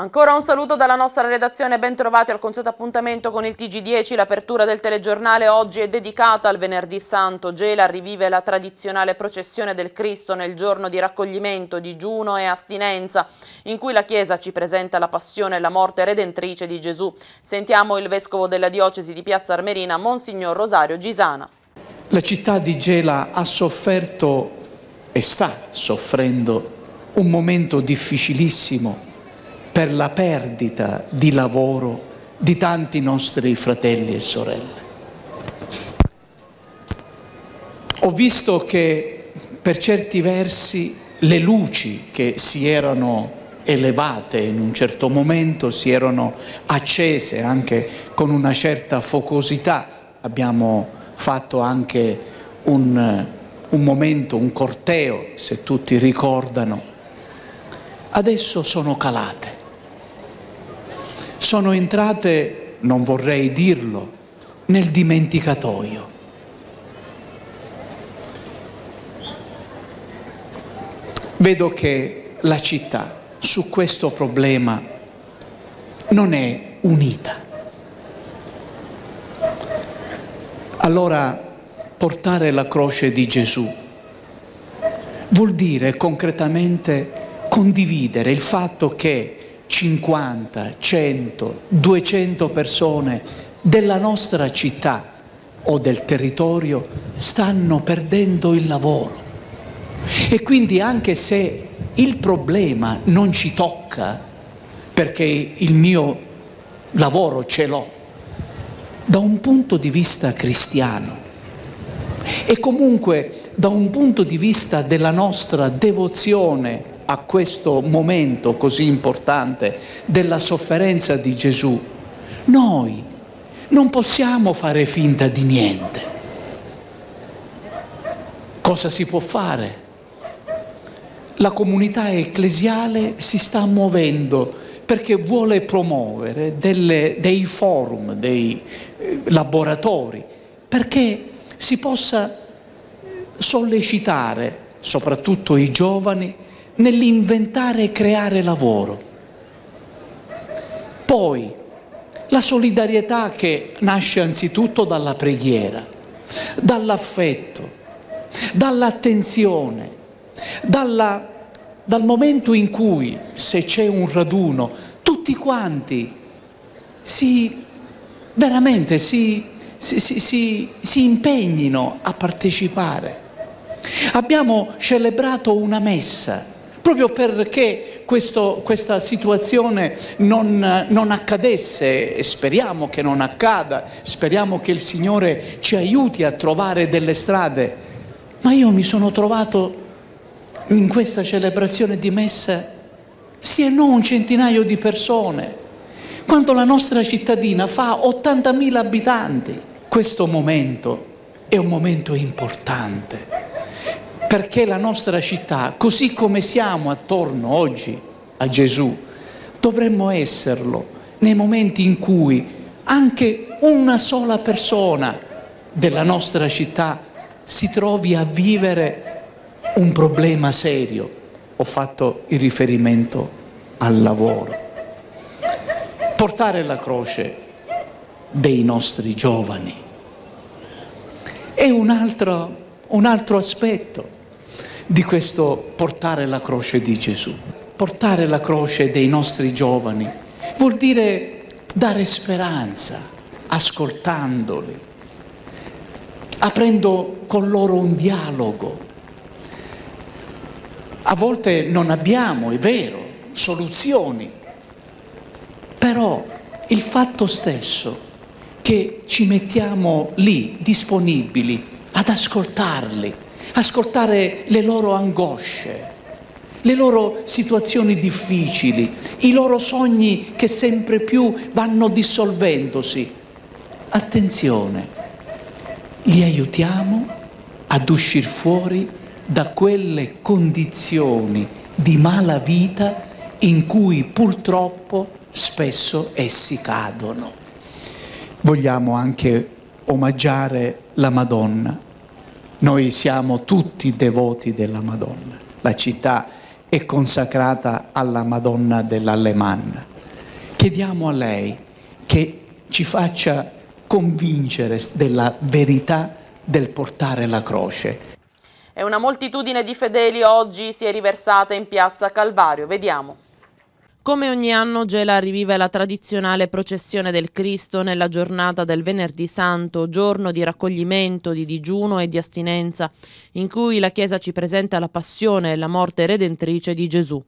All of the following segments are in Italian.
Ancora un saluto dalla nostra redazione, bentrovati al consueto appuntamento con il TG10. L'apertura del telegiornale oggi è dedicata al venerdì santo. Gela rivive la tradizionale processione del Cristo nel giorno di raccoglimento, digiuno e astinenza, in cui la Chiesa ci presenta la passione e la morte redentrice di Gesù. Sentiamo il vescovo della diocesi di Piazza Armerina, Monsignor Rosario Gisana. La città di Gela ha sofferto e sta soffrendo un momento difficilissimo per la perdita di lavoro di tanti nostri fratelli e sorelle. Ho visto che per certi versi le luci che si erano elevate in un certo momento, si erano accese anche con una certa focosità. Abbiamo fatto anche un, un momento, un corteo, se tutti ricordano. Adesso sono calate sono entrate, non vorrei dirlo, nel dimenticatoio. Vedo che la città su questo problema non è unita. Allora portare la croce di Gesù vuol dire concretamente condividere il fatto che 50, 100, 200 persone della nostra città o del territorio stanno perdendo il lavoro. E quindi anche se il problema non ci tocca, perché il mio lavoro ce l'ho, da un punto di vista cristiano e comunque da un punto di vista della nostra devozione a questo momento così importante della sofferenza di Gesù, noi non possiamo fare finta di niente. Cosa si può fare? La comunità ecclesiale si sta muovendo perché vuole promuovere delle, dei forum, dei eh, laboratori, perché si possa sollecitare soprattutto i giovani nell'inventare e creare lavoro. Poi la solidarietà che nasce anzitutto dalla preghiera, dall'affetto, dall'attenzione, dalla, dal momento in cui, se c'è un raduno, tutti quanti si, veramente si, si, si, si impegnino a partecipare. Abbiamo celebrato una messa proprio perché questo, questa situazione non, non accadesse e speriamo che non accada, speriamo che il Signore ci aiuti a trovare delle strade. Ma io mi sono trovato in questa celebrazione di messa sì e no un centinaio di persone, quando la nostra cittadina fa 80.000 abitanti. Questo momento è un momento importante perché la nostra città, così come siamo attorno oggi a Gesù, dovremmo esserlo nei momenti in cui anche una sola persona della nostra città si trovi a vivere un problema serio. Ho fatto il riferimento al lavoro. Portare la croce dei nostri giovani è un altro, un altro aspetto di questo portare la croce di Gesù. Portare la croce dei nostri giovani vuol dire dare speranza, ascoltandoli, aprendo con loro un dialogo. A volte non abbiamo, è vero, soluzioni, però il fatto stesso che ci mettiamo lì disponibili ad ascoltarli, ascoltare le loro angosce, le loro situazioni difficili, i loro sogni che sempre più vanno dissolvendosi. Attenzione, li aiutiamo ad uscire fuori da quelle condizioni di mala vita in cui purtroppo spesso essi cadono. Vogliamo anche omaggiare la Madonna noi siamo tutti devoti della Madonna. La città è consacrata alla Madonna dell'Alemanna. Chiediamo a lei che ci faccia convincere della verità del portare la croce. E una moltitudine di fedeli oggi si è riversata in piazza Calvario. Vediamo. Come ogni anno Gela rivive la tradizionale processione del Cristo nella giornata del venerdì santo, giorno di raccoglimento, di digiuno e di astinenza, in cui la Chiesa ci presenta la passione e la morte redentrice di Gesù.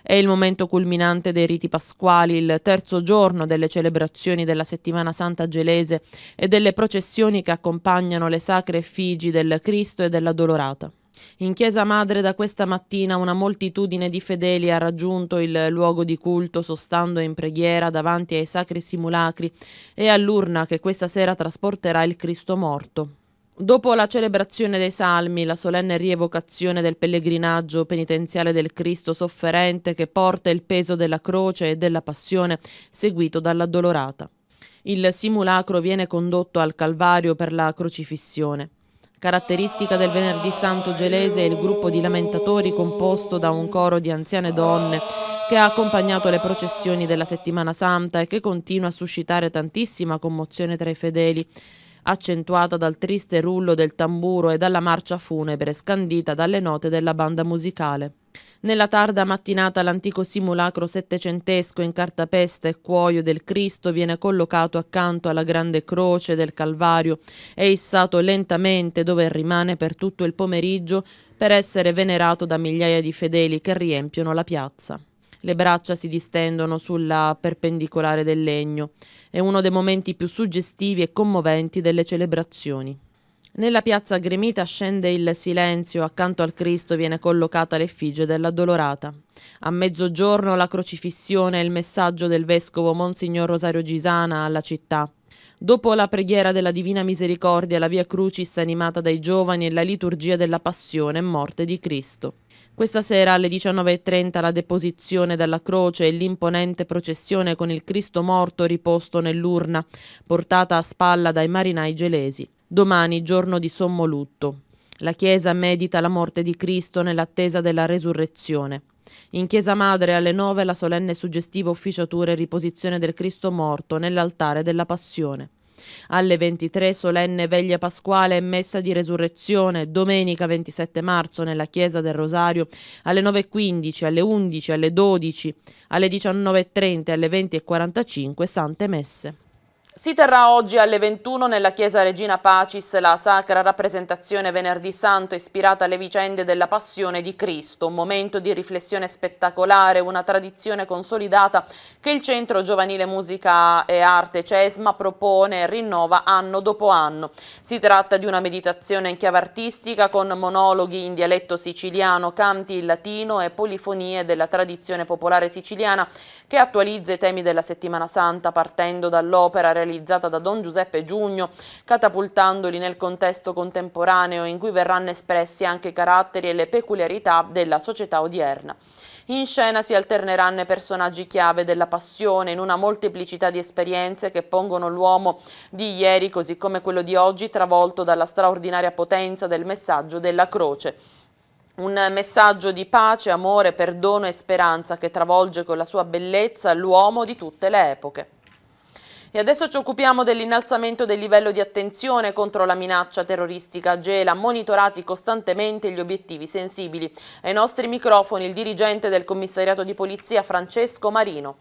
È il momento culminante dei riti pasquali, il terzo giorno delle celebrazioni della settimana santa gelese e delle processioni che accompagnano le sacre effigi del Cristo e della Dolorata. In Chiesa Madre da questa mattina una moltitudine di fedeli ha raggiunto il luogo di culto sostando in preghiera davanti ai sacri simulacri e all'urna che questa sera trasporterà il Cristo morto. Dopo la celebrazione dei salmi, la solenne rievocazione del pellegrinaggio penitenziale del Cristo sofferente che porta il peso della croce e della passione, seguito dalla dolorata. Il simulacro viene condotto al Calvario per la crocifissione. Caratteristica del venerdì santo gelese è il gruppo di lamentatori composto da un coro di anziane donne che ha accompagnato le processioni della settimana santa e che continua a suscitare tantissima commozione tra i fedeli accentuata dal triste rullo del tamburo e dalla marcia funebre scandita dalle note della banda musicale. Nella tarda mattinata l'antico simulacro settecentesco in cartapesta e cuoio del Cristo viene collocato accanto alla grande croce del Calvario e issato lentamente dove rimane per tutto il pomeriggio per essere venerato da migliaia di fedeli che riempiono la piazza le braccia si distendono sulla perpendicolare del legno. È uno dei momenti più suggestivi e commoventi delle celebrazioni. Nella piazza gremita scende il silenzio, accanto al Cristo viene collocata l'effigie dell'addolorata. A mezzogiorno la crocifissione e il messaggio del vescovo Monsignor Rosario Gisana alla città. Dopo la preghiera della Divina Misericordia, la Via Crucis animata dai giovani e la liturgia della passione e morte di Cristo. Questa sera alle 19.30 la deposizione della croce e l'imponente processione con il Cristo morto riposto nell'urna, portata a spalla dai marinai gelesi. Domani, giorno di sommo lutto. La Chiesa medita la morte di Cristo nell'attesa della resurrezione. In Chiesa Madre alle 9 la solenne suggestiva ufficiatura e riposizione del Cristo morto nell'altare della Passione. Alle 23 solenne veglia pasquale e messa di resurrezione domenica 27 marzo nella Chiesa del Rosario alle 9.15, alle 11, alle 12, alle 19.30 alle 20.45 sante messe. Si terrà oggi alle 21 nella chiesa Regina Pacis la sacra rappresentazione Venerdì Santo ispirata alle vicende della Passione di Cristo, un momento di riflessione spettacolare, una tradizione consolidata che il Centro Giovanile Musica e Arte Cesma propone e rinnova anno dopo anno. Si tratta di una meditazione in chiave artistica con monologhi in dialetto siciliano, canti in latino e polifonie della tradizione popolare siciliana che attualizza i temi della Settimana Santa partendo dall'opera realizzata da Don Giuseppe Giugno, catapultandoli nel contesto contemporaneo in cui verranno espressi anche i caratteri e le peculiarità della società odierna. In scena si alterneranno i personaggi chiave della passione in una molteplicità di esperienze che pongono l'uomo di ieri così come quello di oggi travolto dalla straordinaria potenza del messaggio della croce. Un messaggio di pace, amore, perdono e speranza che travolge con la sua bellezza l'uomo di tutte le epoche. E adesso ci occupiamo dell'innalzamento del livello di attenzione contro la minaccia terroristica Gela, monitorati costantemente gli obiettivi sensibili. Ai nostri microfoni il dirigente del commissariato di polizia Francesco Marino.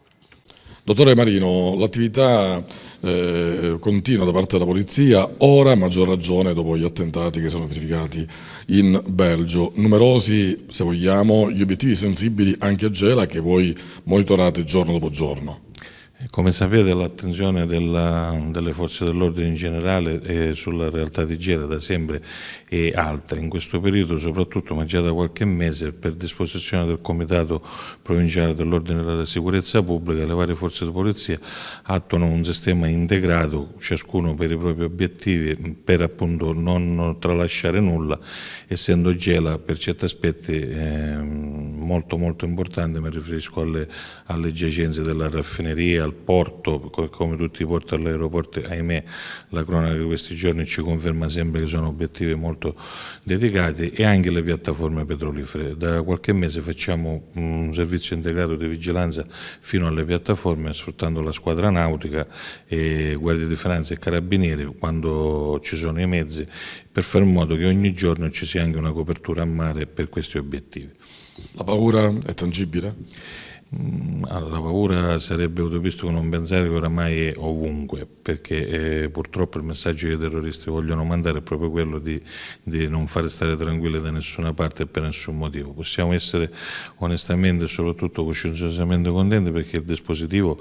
Dottore Marino, l'attività eh, continua da parte della polizia, ora a maggior ragione dopo gli attentati che sono verificati in Belgio. Numerosi, se vogliamo, gli obiettivi sensibili anche a Gela che voi monitorate giorno dopo giorno. Come sapete l'attenzione delle forze dell'ordine in generale sulla realtà di Gela da sempre è alta, in questo periodo soprattutto, ma già da qualche mese, per disposizione del Comitato Provinciale dell'Ordine della Sicurezza Pubblica, le varie forze di polizia attuano un sistema integrato, ciascuno per i propri obiettivi, per appunto non tralasciare nulla, essendo Gela per certi aspetti... Ehm, molto molto importante, mi riferisco alle, alle giacenze della raffineria, al porto, come tutti i porti all'aeroporto, ahimè la cronaca di questi giorni ci conferma sempre che sono obiettivi molto dedicati e anche le piattaforme petrolifere. Da qualche mese facciamo un servizio integrato di vigilanza fino alle piattaforme sfruttando la squadra nautica e Guardia di Finanza e Carabinieri quando ci sono i mezzi per fare in modo che ogni giorno ci sia anche una copertura a mare per questi obiettivi. La paura è tangibile? Mm, allora, la paura sarebbe utopistico non pensare che oramai è ovunque, perché eh, purtroppo il messaggio che i terroristi vogliono mandare è proprio quello di, di non fare stare tranquilli da nessuna parte e per nessun motivo. Possiamo essere onestamente e soprattutto coscienziosamente contenti perché il dispositivo,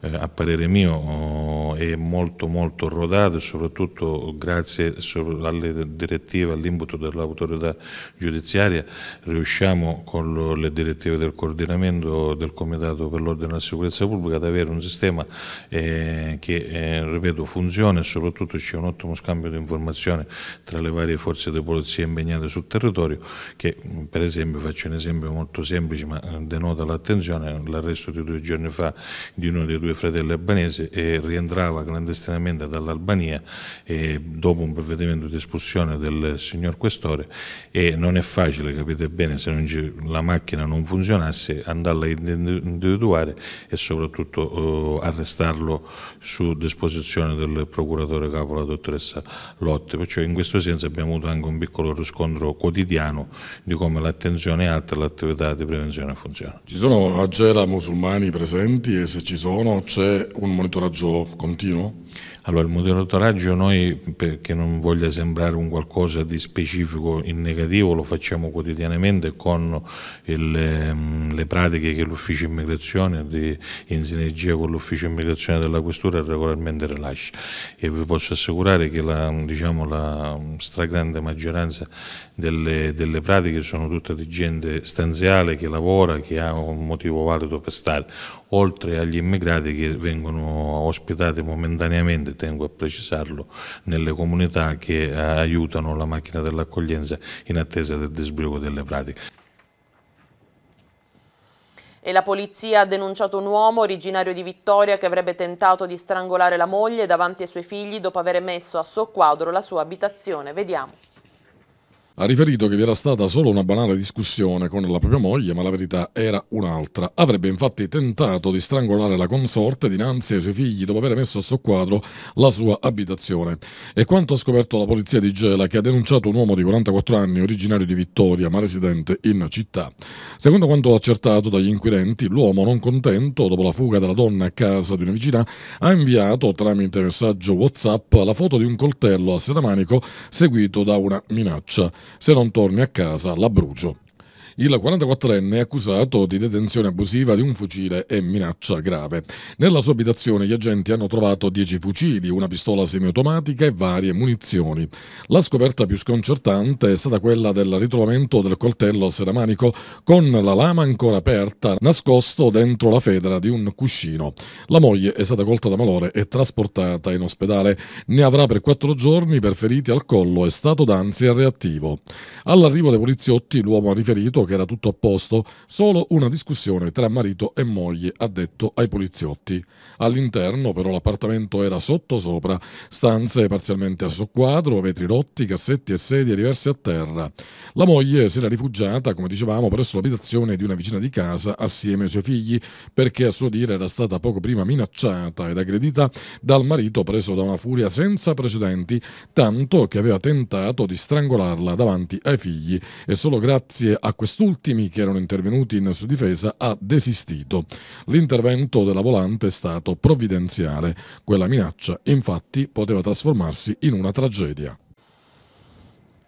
eh, a parere mio, oh, è molto molto rodato e soprattutto grazie alle direttive, all'input dell'autorità giudiziaria, riusciamo con le direttive del coordinamento del Comitato per l'Ordine e la Sicurezza Pubblica ad avere un sistema eh, che, eh, ripeto, funziona e soprattutto c'è un ottimo scambio di informazioni tra le varie forze di polizia impegnate sul territorio che, per esempio, faccio un esempio molto semplice ma eh, denota l'attenzione, l'arresto di due giorni fa di uno dei due fratelli albanesi e eh, rientrava clandestinamente dall'Albania eh, dopo un provvedimento di espulsione del signor Questore e non è facile, capite bene, se ci, la macchina non funzionasse andarla a individuare e soprattutto eh, arrestarlo su disposizione del procuratore capo la dottoressa Lotte, perciò in questo senso abbiamo avuto anche un piccolo riscontro quotidiano di come l'attenzione è alta e l'attività di prevenzione funziona. Ci sono agera musulmani presenti e se ci sono c'è un monitoraggio continuo? Allora, il monitoraggio noi, perché non voglia sembrare un qualcosa di specifico in negativo, lo facciamo quotidianamente con il, ehm, le pratiche che l'ufficio ufficio immigrazione di, in sinergia con l'ufficio immigrazione della questura regolarmente rilascia e vi posso assicurare che la, diciamo, la stragrande maggioranza delle, delle, pratiche sono tutte di gente stanziale che lavora, che ha un motivo valido per stare, oltre agli immigrati che vengono ospitati momentaneamente, tengo a precisarlo, nelle comunità che eh, aiutano la macchina dell'accoglienza in attesa del disbrigo delle pratiche e la polizia ha denunciato un uomo originario di Vittoria che avrebbe tentato di strangolare la moglie davanti ai suoi figli dopo aver messo a soqquadro la sua abitazione. Vediamo ha riferito che vi era stata solo una banale discussione con la propria moglie, ma la verità era un'altra. Avrebbe infatti tentato di strangolare la consorte dinanzi ai suoi figli dopo aver messo a soqquadro la sua abitazione. E quanto ha scoperto la polizia di Gela, che ha denunciato un uomo di 44 anni originario di Vittoria, ma residente in città. Secondo quanto accertato dagli inquirenti, l'uomo non contento, dopo la fuga della donna a casa di una vicina, ha inviato tramite messaggio WhatsApp la foto di un coltello a seramanico seguito da una minaccia se non torni a casa la brucio. Il 44enne è accusato di detenzione abusiva di un fucile e minaccia grave. Nella sua abitazione gli agenti hanno trovato 10 fucili, una pistola semiautomatica e varie munizioni. La scoperta più sconcertante è stata quella del ritrovamento del coltello a seramanico con la lama ancora aperta, nascosto dentro la federa di un cuscino. La moglie è stata colta da malore e trasportata in ospedale. Ne avrà per quattro giorni per feriti al collo e stato d'ansia reattivo. All'arrivo dei poliziotti l'uomo ha riferito che era tutto a posto, solo una discussione tra marito e moglie ha detto ai poliziotti. All'interno però l'appartamento era sottosopra, stanze parzialmente a soqquadro, vetri rotti, cassetti e sedie diverse a terra. La moglie si era rifugiata, come dicevamo, presso l'abitazione di una vicina di casa assieme ai suoi figli perché a suo dire era stata poco prima minacciata ed aggredita dal marito preso da una furia senza precedenti, tanto che aveva tentato di strangolarla davanti ai figli e solo grazie a questo quest'ultimi, che erano intervenuti in sua difesa, ha desistito. L'intervento della volante è stato provvidenziale. Quella minaccia, infatti, poteva trasformarsi in una tragedia.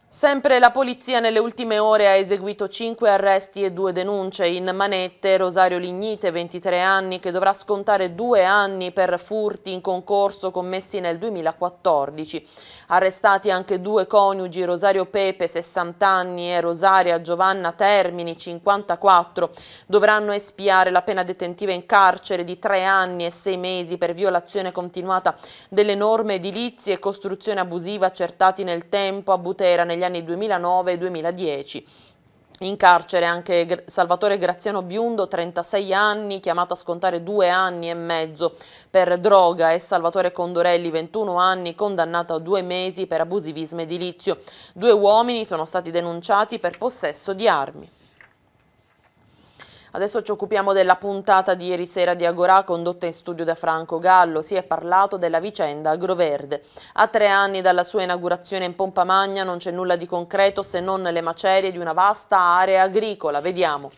Sempre la polizia nelle ultime ore ha eseguito cinque arresti e due denunce. In manette Rosario Lignite, 23 anni, che dovrà scontare due anni per furti in concorso commessi nel 2014. Arrestati anche due coniugi, Rosario Pepe, 60 anni, e Rosaria Giovanna Termini, 54, dovranno espiare la pena detentiva in carcere di tre anni e sei mesi per violazione continuata delle norme edilizie e costruzione abusiva accertati nel tempo a Butera negli anni 2009 e 2010. In carcere anche Salvatore Graziano Biundo, 36 anni, chiamato a scontare due anni e mezzo per droga e Salvatore Condorelli, 21 anni, condannato a due mesi per abusivismo edilizio. Due uomini sono stati denunciati per possesso di armi. Adesso ci occupiamo della puntata di ieri sera di Agorà condotta in studio da Franco Gallo. Si è parlato della vicenda Agroverde. A tre anni dalla sua inaugurazione in Pompa Magna non c'è nulla di concreto se non le macerie di una vasta area agricola. Vediamo.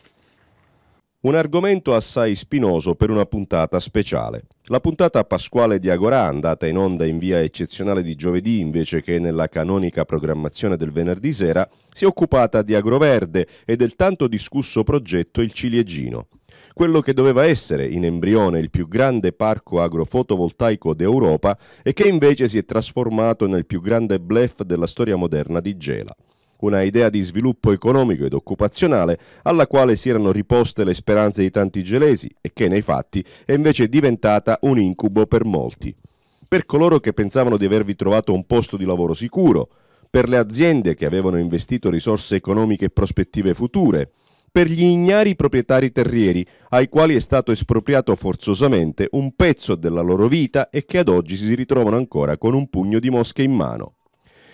Un argomento assai spinoso per una puntata speciale. La puntata pasquale di Agorà, andata in onda in via eccezionale di giovedì invece che nella canonica programmazione del venerdì sera, si è occupata di Agroverde e del tanto discusso progetto Il Ciliegino. Quello che doveva essere in embrione il più grande parco agrofotovoltaico d'Europa e che invece si è trasformato nel più grande bluff della storia moderna di Gela una idea di sviluppo economico ed occupazionale alla quale si erano riposte le speranze di tanti gelesi e che nei fatti è invece diventata un incubo per molti. Per coloro che pensavano di avervi trovato un posto di lavoro sicuro, per le aziende che avevano investito risorse economiche e prospettive future, per gli ignari proprietari terrieri ai quali è stato espropriato forzosamente un pezzo della loro vita e che ad oggi si ritrovano ancora con un pugno di mosche in mano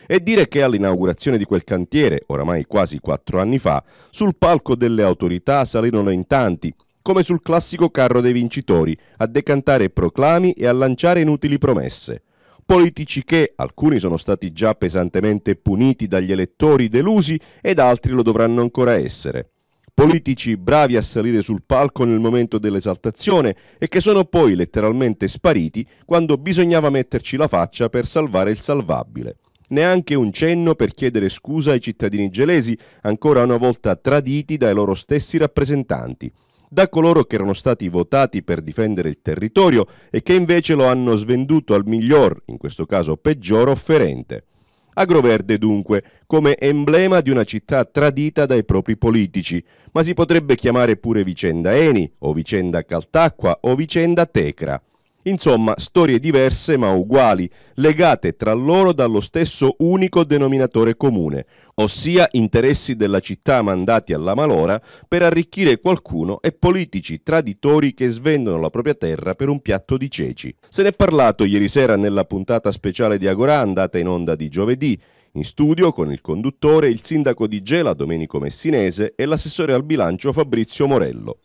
e dire che all'inaugurazione di quel cantiere, oramai quasi quattro anni fa, sul palco delle autorità salirono in tanti, come sul classico carro dei vincitori, a decantare proclami e a lanciare inutili promesse. Politici che alcuni sono stati già pesantemente puniti dagli elettori delusi ed altri lo dovranno ancora essere. Politici bravi a salire sul palco nel momento dell'esaltazione e che sono poi letteralmente spariti quando bisognava metterci la faccia per salvare il salvabile. Neanche un cenno per chiedere scusa ai cittadini gelesi, ancora una volta traditi dai loro stessi rappresentanti da coloro che erano stati votati per difendere il territorio e che invece lo hanno svenduto al miglior, in questo caso peggior, offerente. Agroverde dunque, come emblema di una città tradita dai propri politici, ma si potrebbe chiamare pure vicenda Eni, o vicenda Caltacqua, o vicenda Tecra. Insomma, storie diverse ma uguali, legate tra loro dallo stesso unico denominatore comune, ossia interessi della città mandati alla malora per arricchire qualcuno e politici traditori che svendono la propria terra per un piatto di ceci. Se ne è parlato ieri sera nella puntata speciale di Agora andata in onda di giovedì. In studio con il conduttore il sindaco di Gela Domenico Messinese e l'assessore al bilancio Fabrizio Morello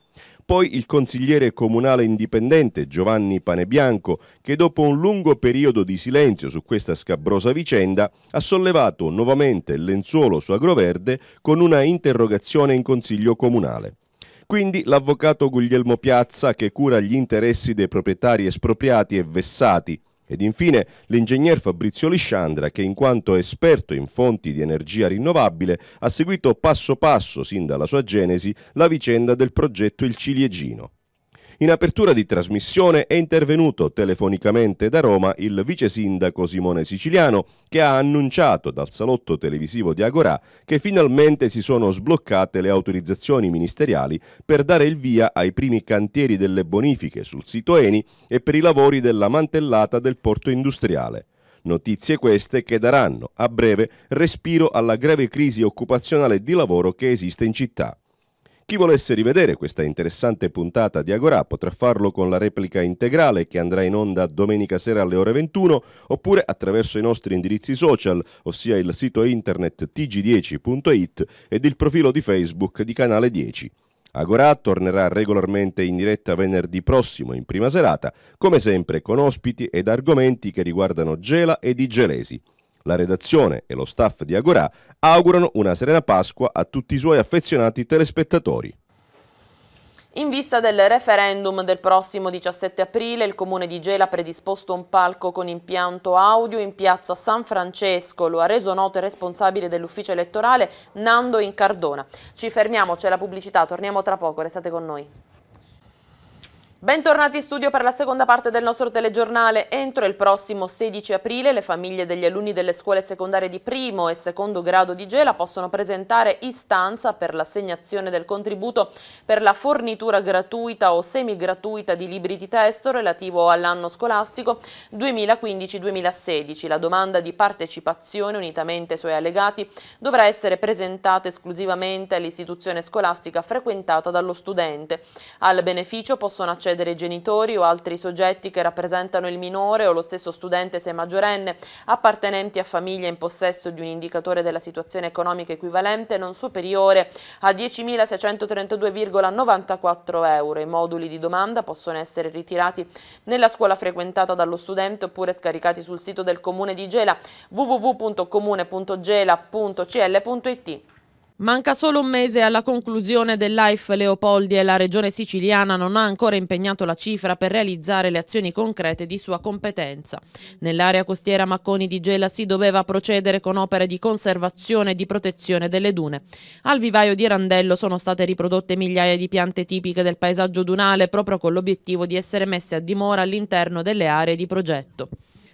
poi il consigliere comunale indipendente Giovanni Panebianco, che dopo un lungo periodo di silenzio su questa scabrosa vicenda ha sollevato nuovamente il lenzuolo su Agroverde con una interrogazione in consiglio comunale. Quindi l'avvocato Guglielmo Piazza, che cura gli interessi dei proprietari espropriati e vessati, ed infine l'ingegner Fabrizio Lisciandra che in quanto esperto in fonti di energia rinnovabile ha seguito passo passo, sin dalla sua genesi, la vicenda del progetto Il Ciliegino. In apertura di trasmissione è intervenuto telefonicamente da Roma il vice sindaco Simone Siciliano che ha annunciato dal salotto televisivo di Agorà che finalmente si sono sbloccate le autorizzazioni ministeriali per dare il via ai primi cantieri delle bonifiche sul sito Eni e per i lavori della mantellata del porto industriale. Notizie queste che daranno a breve respiro alla grave crisi occupazionale di lavoro che esiste in città. Chi volesse rivedere questa interessante puntata di Agora potrà farlo con la replica integrale che andrà in onda domenica sera alle ore 21 oppure attraverso i nostri indirizzi social, ossia il sito internet tg10.it ed il profilo di Facebook di Canale 10. Agora tornerà regolarmente in diretta venerdì prossimo in prima serata, come sempre con ospiti ed argomenti che riguardano Gela e i gelesi. La redazione e lo staff di Agorà augurano una serena Pasqua a tutti i suoi affezionati telespettatori. In vista del referendum del prossimo 17 aprile, il comune di Gela ha predisposto un palco con impianto audio in piazza San Francesco, lo ha reso noto il responsabile dell'ufficio elettorale Nando Incardona. Ci fermiamo, c'è la pubblicità, torniamo tra poco, restate con noi. Bentornati in studio per la seconda parte del nostro telegiornale. Entro il prossimo 16 aprile le famiglie degli alunni delle scuole secondarie di primo e secondo grado di Gela possono presentare istanza per l'assegnazione del contributo per la fornitura gratuita o semigratuita di libri di testo relativo all'anno scolastico 2015-2016. La domanda di partecipazione, unitamente ai suoi allegati, dovrà essere presentata esclusivamente all'istituzione scolastica frequentata dallo studente. Al beneficio possono accedere accedere i genitori o altri soggetti che rappresentano il minore o lo stesso studente se maggiorenne, appartenenti a famiglie in possesso di un indicatore della situazione economica equivalente non superiore a 10.632,94 euro. I moduli di domanda possono essere ritirati nella scuola frequentata dallo studente oppure scaricati sul sito del Comune di Gela www.comune.gela.cl.it. Manca solo un mese alla conclusione dell'AIF Leopoldi e la regione siciliana non ha ancora impegnato la cifra per realizzare le azioni concrete di sua competenza. Nell'area costiera Macconi di Gela si doveva procedere con opere di conservazione e di protezione delle dune. Al vivaio di Randello sono state riprodotte migliaia di piante tipiche del paesaggio dunale proprio con l'obiettivo di essere messe a dimora all'interno delle aree di progetto.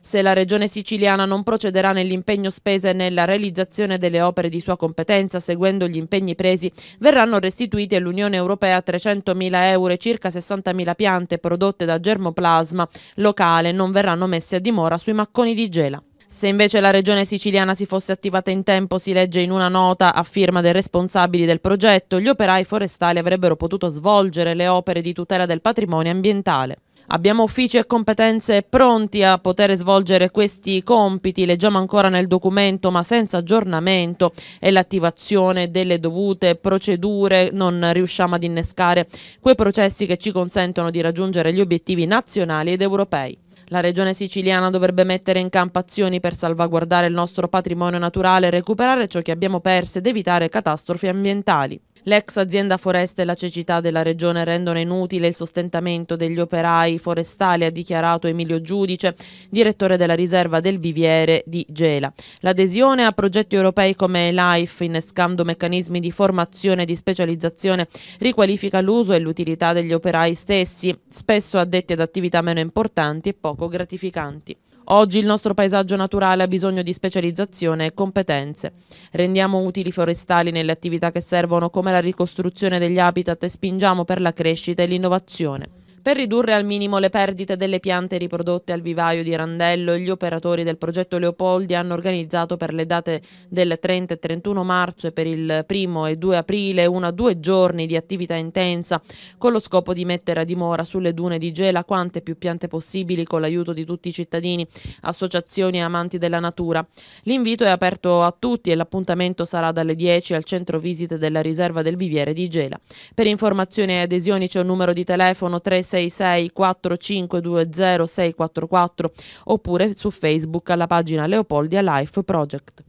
Se la Regione siciliana non procederà nell'impegno spese nella realizzazione delle opere di sua competenza, seguendo gli impegni presi, verranno restituiti all'Unione Europea 300.000 euro e circa 60.000 piante prodotte da germoplasma locale non verranno messe a dimora sui macconi di gela. Se invece la regione siciliana si fosse attivata in tempo, si legge in una nota a firma dei responsabili del progetto, gli operai forestali avrebbero potuto svolgere le opere di tutela del patrimonio ambientale. Abbiamo uffici e competenze pronti a poter svolgere questi compiti, leggiamo ancora nel documento, ma senza aggiornamento e l'attivazione delle dovute procedure non riusciamo ad innescare quei processi che ci consentono di raggiungere gli obiettivi nazionali ed europei. La regione siciliana dovrebbe mettere in campo azioni per salvaguardare il nostro patrimonio naturale, recuperare ciò che abbiamo perso ed evitare catastrofi ambientali. L'ex azienda foresta e la cecità della regione rendono inutile il sostentamento degli operai forestali, ha dichiarato Emilio Giudice, direttore della riserva del Viviere di Gela. L'adesione a progetti europei come LIFE, innescando meccanismi di formazione e di specializzazione, riqualifica l'uso e l'utilità degli operai stessi, spesso addetti ad attività meno importanti e poco poco gratificanti. Oggi il nostro paesaggio naturale ha bisogno di specializzazione e competenze. Rendiamo utili i forestali nelle attività che servono come la ricostruzione degli habitat e spingiamo per la crescita e l'innovazione. Per ridurre al minimo le perdite delle piante riprodotte al vivaio di Randello, gli operatori del progetto Leopoldi hanno organizzato per le date del 30 e 31 marzo e per il 1 e 2 aprile una due giorni di attività intensa con lo scopo di mettere a dimora sulle dune di Gela quante più piante possibili con l'aiuto di tutti i cittadini, associazioni e amanti della natura. L'invito è aperto a tutti e l'appuntamento sarà dalle 10 al centro visite della riserva del Biviere di Gela. Per informazioni e adesioni c'è un numero di telefono 360 366 4520 oppure su Facebook alla pagina Leopoldia Life Project.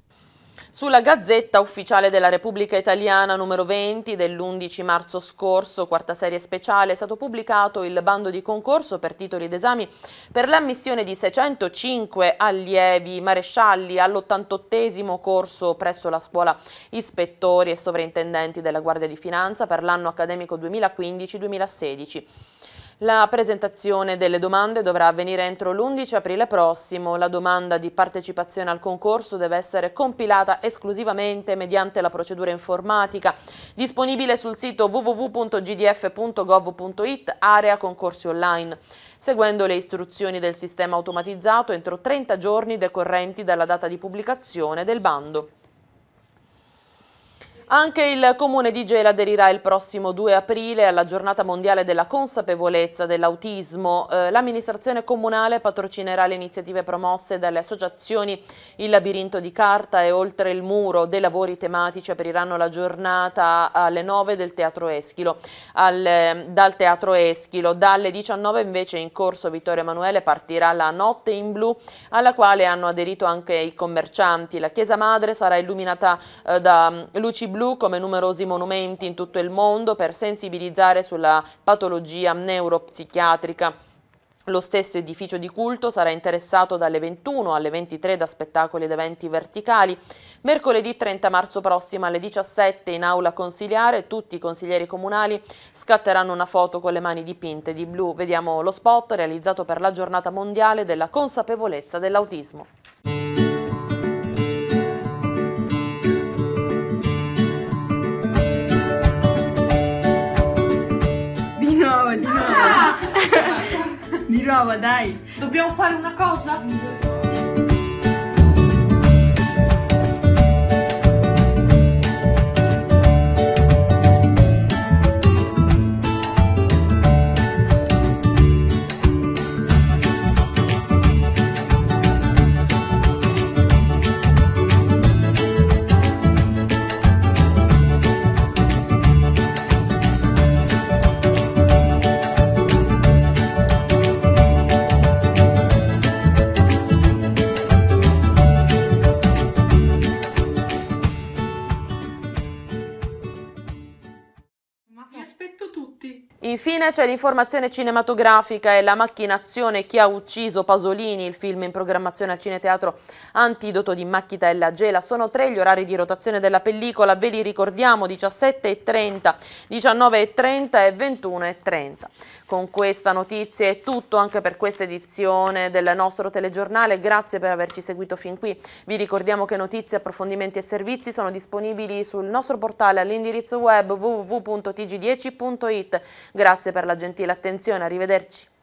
Sulla Gazzetta Ufficiale della Repubblica Italiana numero 20 dell'11 marzo scorso, quarta serie speciale, è stato pubblicato il bando di concorso per titoli d'esami per l'ammissione di 605 allievi marescialli all'88 corso presso la scuola ispettori e sovrintendenti della Guardia di Finanza per l'anno accademico 2015-2016. La presentazione delle domande dovrà avvenire entro l'11 aprile prossimo. La domanda di partecipazione al concorso deve essere compilata esclusivamente mediante la procedura informatica disponibile sul sito www.gdf.gov.it area concorsi online seguendo le istruzioni del sistema automatizzato entro 30 giorni decorrenti dalla data di pubblicazione del bando. Anche il comune di Gela aderirà il prossimo 2 aprile alla giornata mondiale della consapevolezza dell'autismo. Eh, l'amministrazione comunale patrocinerà le iniziative promosse dalle associazioni Il labirinto di carta e Oltre il muro. Dei lavori tematici apriranno la giornata alle 9 del Teatro Eschilo. Al, ehm, dal Teatro Eschilo. Dalle 19 invece in corso Vittorio Emanuele partirà la Notte in Blu alla quale hanno aderito anche i commercianti. La chiesa madre sarà illuminata eh, da mm, luci blu blu come numerosi monumenti in tutto il mondo per sensibilizzare sulla patologia neuropsichiatrica. Lo stesso edificio di culto sarà interessato dalle 21 alle 23 da spettacoli ed eventi verticali. Mercoledì 30 marzo prossimo alle 17 in aula consiliare tutti i consiglieri comunali scatteranno una foto con le mani dipinte di blu. Vediamo lo spot realizzato per la giornata mondiale della consapevolezza dell'autismo. Di nuovo, dai. Dobbiamo fare una cosa? infine c'è l'informazione cinematografica e la macchinazione Chi ha ucciso Pasolini, il film in programmazione al Cineteatro Antidoto di Macchita e la Gela. Sono tre gli orari di rotazione della pellicola, ve li ricordiamo 17.30, 19.30 e 21.30. Con questa notizia è tutto anche per questa edizione del nostro telegiornale, grazie per averci seguito fin qui. Vi ricordiamo che notizie, approfondimenti e servizi sono disponibili sul nostro portale all'indirizzo web www.tg10.it. Grazie Grazie per la gentile attenzione, arrivederci.